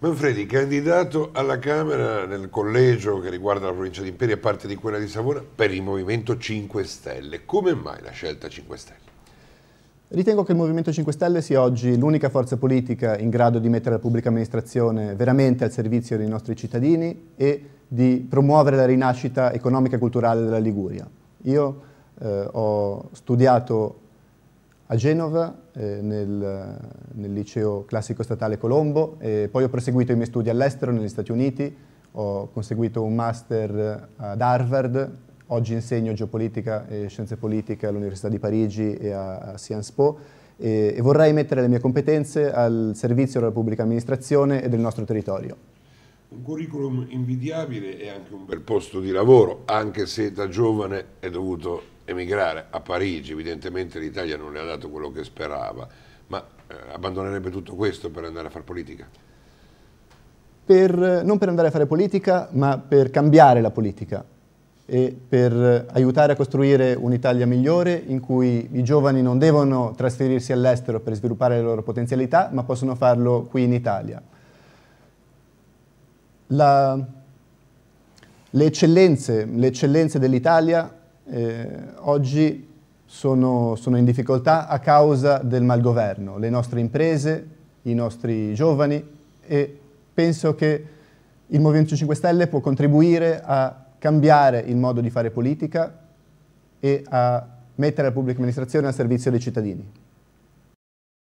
Manfredi, candidato alla Camera nel collegio che riguarda la provincia di Imperia e parte di quella di Savona per il Movimento 5 Stelle. Come mai la scelta 5 Stelle? Ritengo che il Movimento 5 Stelle sia oggi l'unica forza politica in grado di mettere la pubblica amministrazione veramente al servizio dei nostri cittadini e di promuovere la rinascita economica e culturale della Liguria. Io eh, ho studiato a Genova, eh, nel, nel, liceo classico statale Colombo, e poi ho proseguito i miei studi all'estero, negli Stati Uniti, ho conseguito un master ad Harvard, oggi insegno geopolitica e scienze politiche all'Università di Parigi e a, a Sciences Po, e, e vorrei mettere le mie competenze al servizio della pubblica amministrazione e del nostro territorio. Un curriculum invidiabile e anche un bel posto di lavoro, anche se da giovane è dovuto emigrare a Parigi, evidentemente l'Italia non le ha dato quello che sperava, ma eh, abbandonerebbe tutto questo per andare a fare politica? Per, non per andare a fare politica, ma per cambiare la politica e per aiutare a costruire un'Italia migliore in cui i giovani non devono trasferirsi all'estero per sviluppare le loro potenzialità, ma possono farlo qui in Italia. La, le eccellenze, eccellenze dell'Italia eh, oggi sono, sono, in difficoltà a causa del malgoverno, le nostre imprese, i nostri giovani e penso che il Movimento 5 Stelle può contribuire a cambiare il modo di fare politica e a mettere la pubblica amministrazione al servizio dei cittadini.